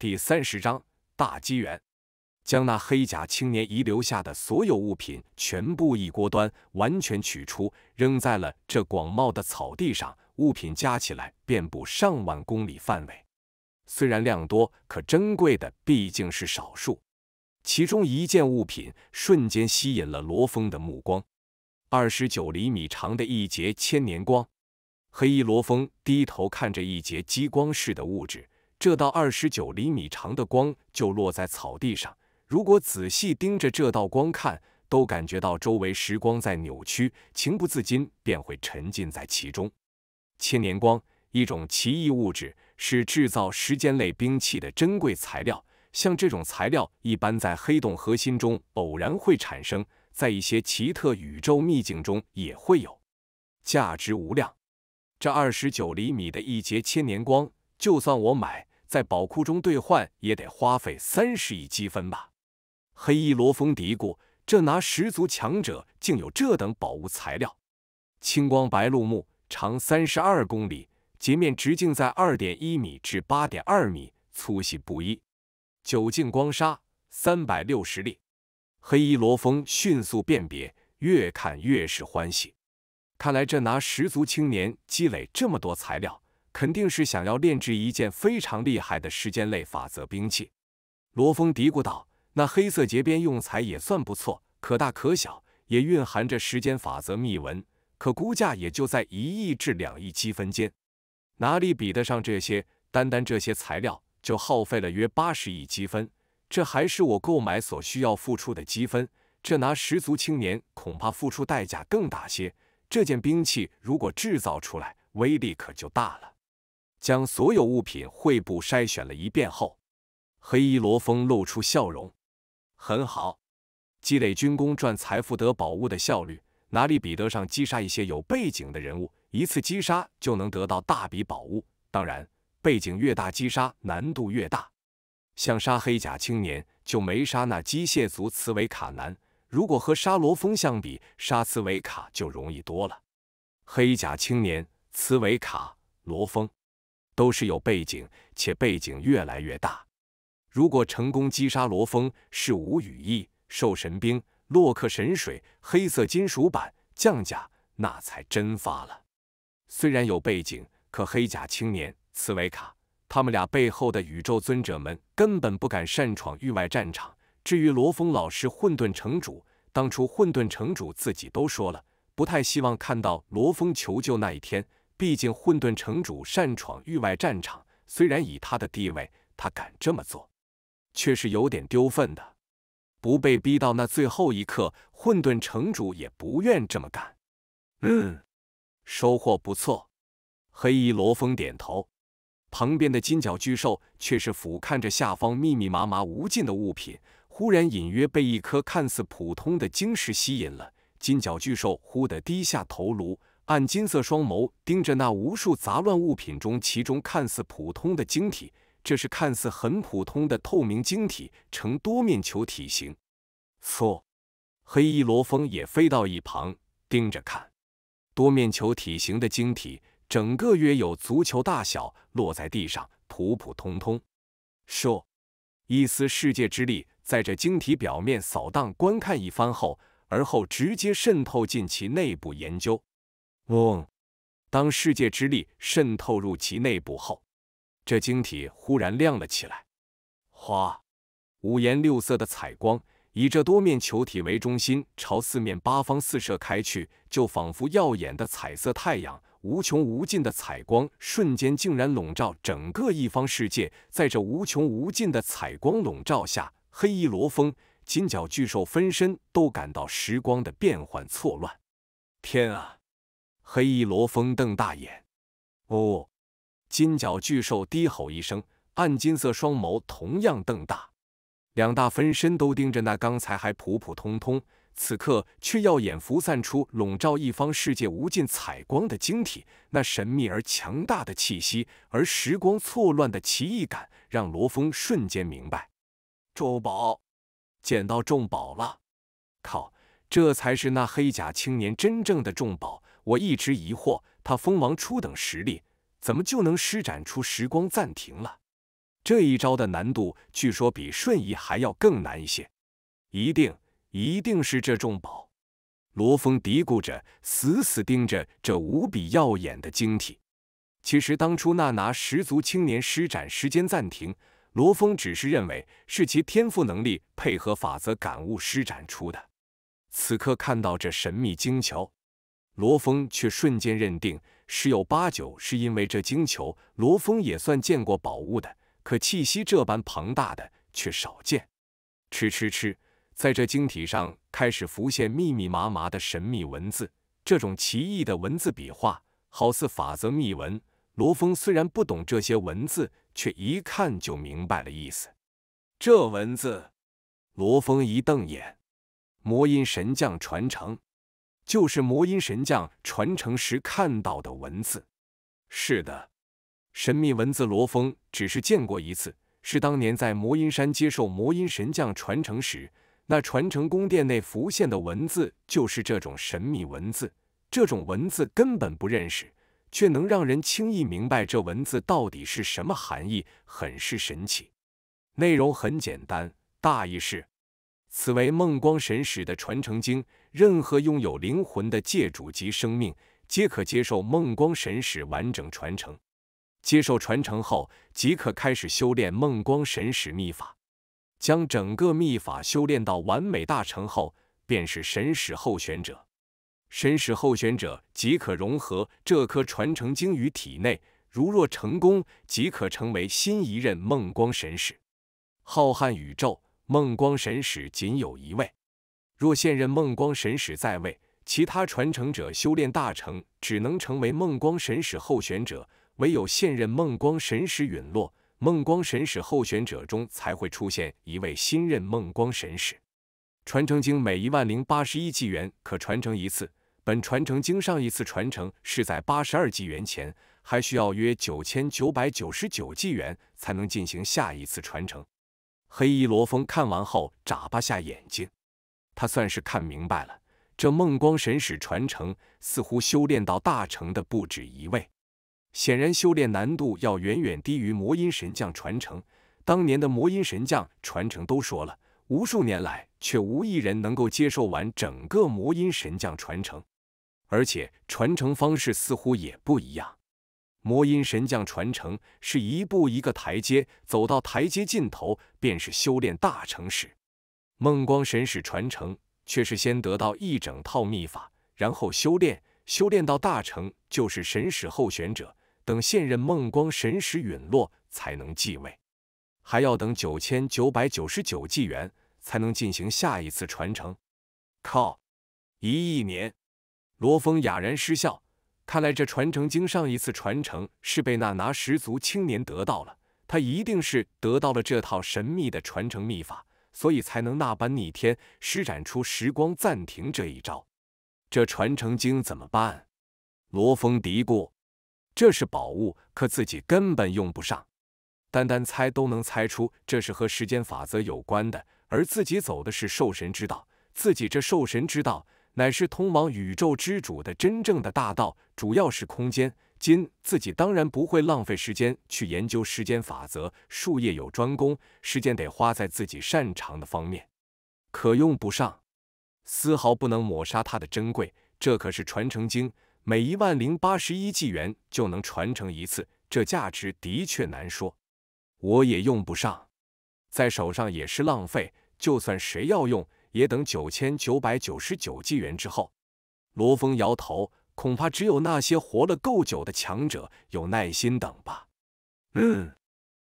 第三十章大机缘。将那黑甲青年遗留下的所有物品全部一锅端，完全取出，扔在了这广袤的草地上。物品加起来遍布上万公里范围，虽然量多，可珍贵的毕竟是少数。其中一件物品瞬间吸引了罗峰的目光，二十九厘米长的一截千年光。黑衣罗峰低头看着一截激光式的物质。这道二十九厘米长的光就落在草地上。如果仔细盯着这道光看，都感觉到周围时光在扭曲，情不自禁便会沉浸在其中。千年光，一种奇异物质，是制造时间类兵器的珍贵材料。像这种材料，一般在黑洞核心中偶然会产生，在一些奇特宇宙秘境中也会有，价值无量。这二十九厘米的一节千年光，就算我买。在宝库中兑换也得花费三十亿积分吧？黑衣罗峰嘀咕：“这拿十足强者竟有这等宝物材料，青光白露木，长三十二公里，截面直径在二点一米至八点二米，粗细不一；九净光砂三百六十粒。”黑衣罗峰迅速辨别，越看越是欢喜。看来这拿十足青年积累这么多材料。肯定是想要炼制一件非常厉害的时间类法则兵器，罗峰嘀咕道：“那黑色结边用材也算不错，可大可小，也蕴含着时间法则秘文，可估价也就在一亿至两亿积分间，哪里比得上这些？单单这些材料就耗费了约八十亿积分，这还是我购买所需要付出的积分，这拿十足青年恐怕付出代价更大些。这件兵器如果制造出来，威力可就大了。”将所有物品汇布筛选了一遍后，黑衣罗峰露出笑容。很好，积累军功赚财富得宝物的效率，哪里比得上击杀一些有背景的人物？一次击杀就能得到大笔宝物。当然，背景越大，击杀难度越大。像杀黑甲青年就没杀那机械族茨维卡难。如果和杀罗峰相比，杀茨维卡就容易多了。黑甲青年、茨维卡、罗峰。都是有背景，且背景越来越大。如果成功击杀罗峰，是无羽翼兽神兵、洛克神水、黑色金属板降甲，那才真发了。虽然有背景，可黑甲青年茨维卡，他们俩背后的宇宙尊者们根本不敢擅闯域外战场。至于罗峰老师，混沌城主当初混沌城主自己都说了，不太希望看到罗峰求救那一天。毕竟混沌城主擅闯域外战场，虽然以他的地位，他敢这么做，却是有点丢份的。不被逼到那最后一刻，混沌城主也不愿这么干。嗯，收获不错。黑衣罗峰点头，旁边的金角巨兽却是俯瞰着下方密密麻麻无尽的物品，忽然隐约被一颗看似普通的晶石吸引了。金角巨兽忽地低下头颅。暗金色双眸盯着那无数杂乱物品中，其中看似普通的晶体，这是看似很普通的透明晶体，呈多面球体型。说，黑衣罗峰也飞到一旁盯着看，多面球体型的晶体，整个约有足球大小，落在地上，普普通通。说，一丝世界之力在这晶体表面扫荡观看一番后，而后直接渗透进其内部研究。嗡！当世界之力渗透入其内部后，这晶体忽然亮了起来。哗！五颜六色的彩光以这多面球体为中心，朝四面八方四射开去，就仿佛耀眼的彩色太阳。无穷无尽的彩光瞬间竟然笼罩整个一方世界。在这无穷无尽的彩光笼罩下，黑衣罗峰、金角巨兽分身都感到时光的变幻错乱。天啊！黑衣罗峰瞪大眼，哦！金角巨兽低吼一声，暗金色双眸同样瞪大。两大分身都盯着那刚才还普普通通，此刻却耀眼浮散出笼罩一方世界无尽彩光的晶体。那神秘而强大的气息，而时光错乱的奇异感，让罗峰瞬间明白：周宝，捡到重宝了！靠，这才是那黑甲青年真正的重宝。我一直疑惑，他封王初等实力，怎么就能施展出时光暂停了？这一招的难度据说比瞬移还要更难一些。一定，一定是这重宝。罗峰嘀咕着，死死盯着这无比耀眼的晶体。其实当初那拿十足青年施展时间暂停，罗峰只是认为是其天赋能力配合法则感悟施展出的。此刻看到这神秘晶球。罗峰却瞬间认定，十有八九是因为这晶球。罗峰也算见过宝物的，可气息这般庞大的却少见。吃吃吃，在这晶体上开始浮现密密麻麻的神秘文字。这种奇异的文字笔画，好似法则密文。罗峰虽然不懂这些文字，却一看就明白了意思。这文字，罗峰一瞪眼，魔音神将传承。就是魔音神将传承时看到的文字。是的，神秘文字罗峰只是见过一次，是当年在魔音山接受魔音神将传承时，那传承宫殿内浮现的文字就是这种神秘文字。这种文字根本不认识，却能让人轻易明白这文字到底是什么含义，很是神奇。内容很简单，大意是。此为梦光神使的传承经，任何拥有灵魂的界主及生命皆可接受梦光神使完整传承。接受传承后，即可开始修炼梦光神使秘法。将整个秘法修炼到完美大成后，便是神使候选者。神使候选者即可融合这颗传承经于体内，如若成功，即可成为新一任梦光神使。浩瀚宇宙。孟光神使仅有一位，若现任孟光神使在位，其他传承者修炼大成只能成为孟光神使候选者；唯有现任孟光神使陨落，孟光神使候选者中才会出现一位新任孟光神使。传承经每一万零八十一纪元可传承一次，本传承经上一次传承是在八十二纪元前，还需要约九千九百九十九纪元才能进行下一次传承。黑衣罗峰看完后眨巴下眼睛，他算是看明白了。这梦光神使传承似乎修炼到大成的不止一位，显然修炼难度要远远低于魔音神将传承。当年的魔音神将传承都说了，无数年来却无一人能够接受完整个魔音神将传承，而且传承方式似乎也不一样。魔音神将传承是一步一个台阶，走到台阶尽头便是修炼大成时。梦光神使传承却是先得到一整套秘法，然后修炼，修炼到大成就是神使候选者，等现任梦光神使陨落才能继位，还要等九千九百九十九纪元才能进行下一次传承。靠！一亿年，罗峰哑然失笑。看来这传承经上一次传承是被那拿石族青年得到了，他一定是得到了这套神秘的传承秘法，所以才能那般逆天，施展出时光暂停这一招。这传承经怎么办？罗峰嘀咕，这是宝物，可自己根本用不上。单单猜都能猜出这是和时间法则有关的，而自己走的是兽神之道，自己这兽神之道。乃是通往宇宙之主的真正的大道，主要是空间。今自己当然不会浪费时间去研究时间法则，术业有专攻，时间得花在自己擅长的方面。可用不上，丝毫不能抹杀它的珍贵。这可是传承经，每一万零八十一纪元就能传承一次，这价值的确难说。我也用不上，在手上也是浪费。就算谁要用。也等九千九百九十九纪元之后，罗峰摇头，恐怕只有那些活了够久的强者有耐心等吧。嗯，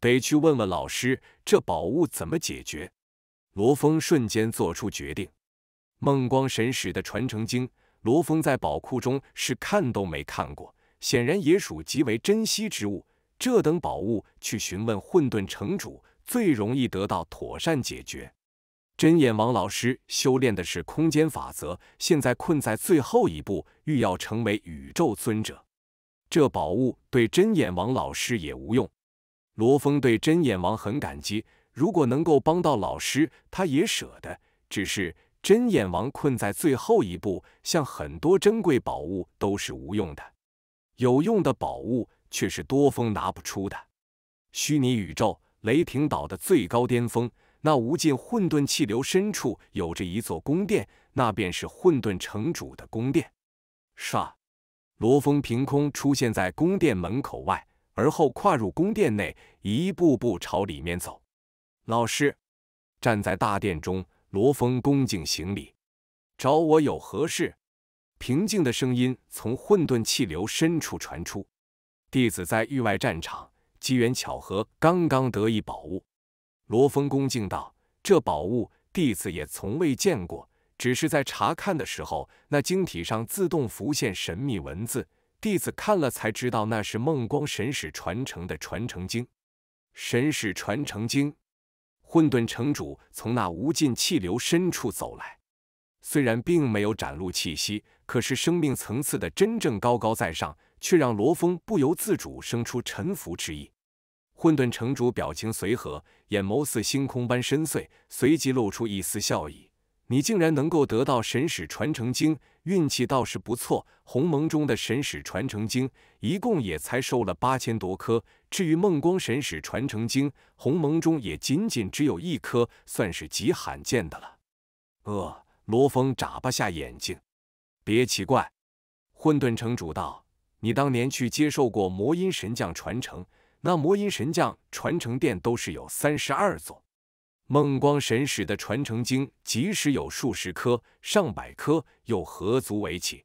得去问问老师，这宝物怎么解决？罗峰瞬间做出决定。梦光神使的传承经，罗峰在宝库中是看都没看过，显然也属极为珍惜之物。这等宝物，去询问混沌城主，最容易得到妥善解决。真眼王老师修炼的是空间法则，现在困在最后一步，欲要成为宇宙尊者。这宝物对真眼王老师也无用。罗峰对真眼王很感激，如果能够帮到老师，他也舍得。只是真眼王困在最后一步，像很多珍贵宝物都是无用的，有用的宝物却是多峰拿不出的。虚拟宇宙雷霆岛的最高巅峰。那无尽混沌气流深处有着一座宫殿，那便是混沌城主的宫殿。唰，罗峰凭空出现在宫殿门口外，而后跨入宫殿内，一步步朝里面走。老师，站在大殿中，罗峰恭敬行礼：“找我有何事？”平静的声音从混沌气流深处传出：“弟子在域外战场，机缘巧合，刚刚得一宝物。”罗峰恭敬道：“这宝物，弟子也从未见过。只是在查看的时候，那晶体上自动浮现神秘文字，弟子看了才知道那是梦光神使传承的传承经。神使传承经。”混沌城主从那无尽气流深处走来，虽然并没有展露气息，可是生命层次的真正高高在上，却让罗峰不由自主生出臣服之意。混沌城主表情随和，眼眸似星空般深邃，随即露出一丝笑意：“你竟然能够得到神使传承经，运气倒是不错。鸿蒙中的神使传承经一共也才收了八千多颗，至于梦光神使传承经，鸿蒙中也仅仅只有一颗，算是极罕见的了。”呃，罗峰眨巴下眼睛，别奇怪。混沌城主道：“你当年去接受过魔音神将传承。”那魔音神将传承殿都是有三十二座，梦光神使的传承经即使有数十颗、上百颗，又何足为奇？